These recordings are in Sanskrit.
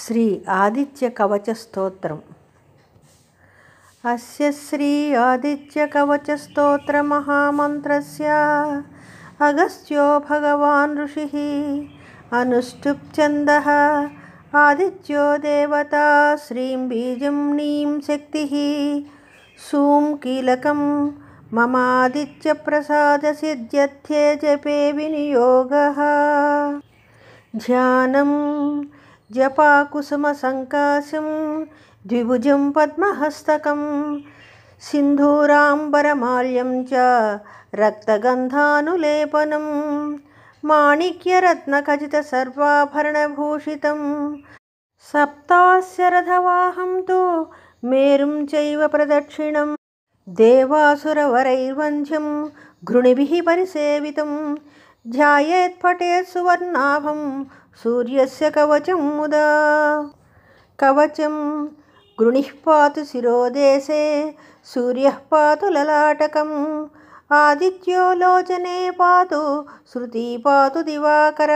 श्री आदित्यकवचस्तोत्रम् अस्य श्री आदित्यकवचस्तोत्रमहामन्त्रस्य अगस्त्यो भगवान् ऋषिः अनुष्टुप्छन्दः आदित्यो देवता श्रीं बीजं नीं शक्तिः सूं कीलकं आदित्यप्रसादसिद्ध्यर्थे जपे विनियोगः ध्यानम् जपाकुसुमसङ्काशं द्विभुजं पद्महस्तकं सिन्धूराम्बरमाल्यं च रक्तगन्धानुलेपनं माणिक्यरत्नखचितसर्वाभरणभूषितं सप्तास्य रथवाहं तु मेरुं चैव प्रदक्षिणं देवासुरवरैर्वन्ध्यं घृणिभिः परिसेवितम् ధ్యాయేత్ఫటేత్ సువర్ణాభం సూర్యస్య కవచం ముదా కవచం గృణిపాతు శిరోదేశే సూర్య పాతు లలాటకం ఆదిత్యోలోచనే పాతు శృతి పాతు దివాకర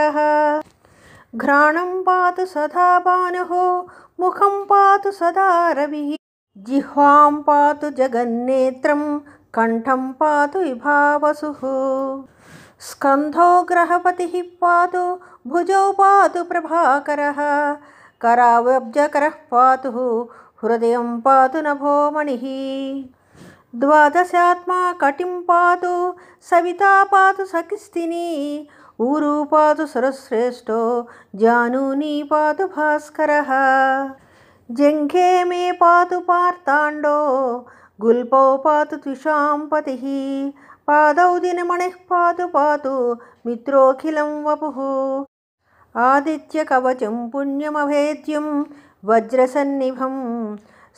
ఘ్రాణం పాతు సదా భాను ముఖం పాతు సదా రవి జిహ్వాం పాతు జగన్నేత్రం కంఠం పాతు విభావసు स्कन्धो ग्रहपतिः पातु भुजौ पातु प्रभाकरः करावब्जकरः पातुः हृदयं पातु मणिः द्वादशात्मा कटिं पातु सविता पातु सकिस्तिनी ऊरु पातु सुरश्रेष्ठो जानूनी पातु भास्करः जङ्घे मे पातु पार्ताण्डो गुल्पौ पातु द्विषां पतिः पादौ दिनमणिः पातु पातु मित्रोऽखिलं वपुः आदित्यकवचं पुण्यमभेद्यं वज्रसन्निभं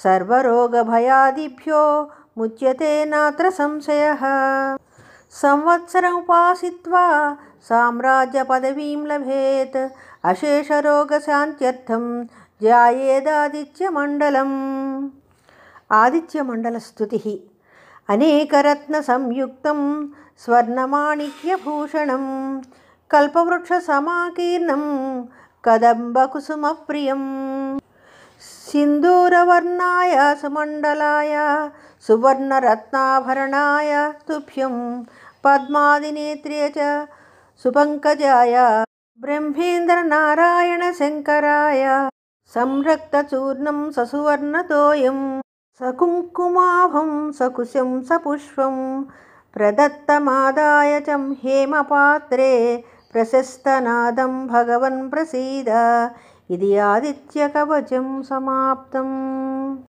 सर्वरोगभयादिभ्यो मुच्यते नात्र संशयः संवत्सरमुपासित्वा साम्राज्यपदवीं लभेत् अशेषरोगशान्त्यर्थं ज्यायेदादित्यमण्डलम् आदित्यमण्डलस्तुतिः अनेकरत्नसंयुक्तं स्वर्णमाणिक्यभूषणं कल्पवृक्षसमाकीर्णं कदम्बकुसुमप्रियम् सिन्दूरवर्णाय सुमण्डलाय सुवर्णरत्नाभरणाय तुभ्यं पद्मादिनेत्रे च सुपङ्कजाय ब्रह्मेन्द्रनारायणशङ्कराय संरक्तचूर्णं ससुवर्णतोयम् सकुङ्कुमाभं सकुशं सपुष्पं च हेमपात्रे प्रशस्तनादं भगवन् प्रसीद इति आदित्यकवचं समाप्तम्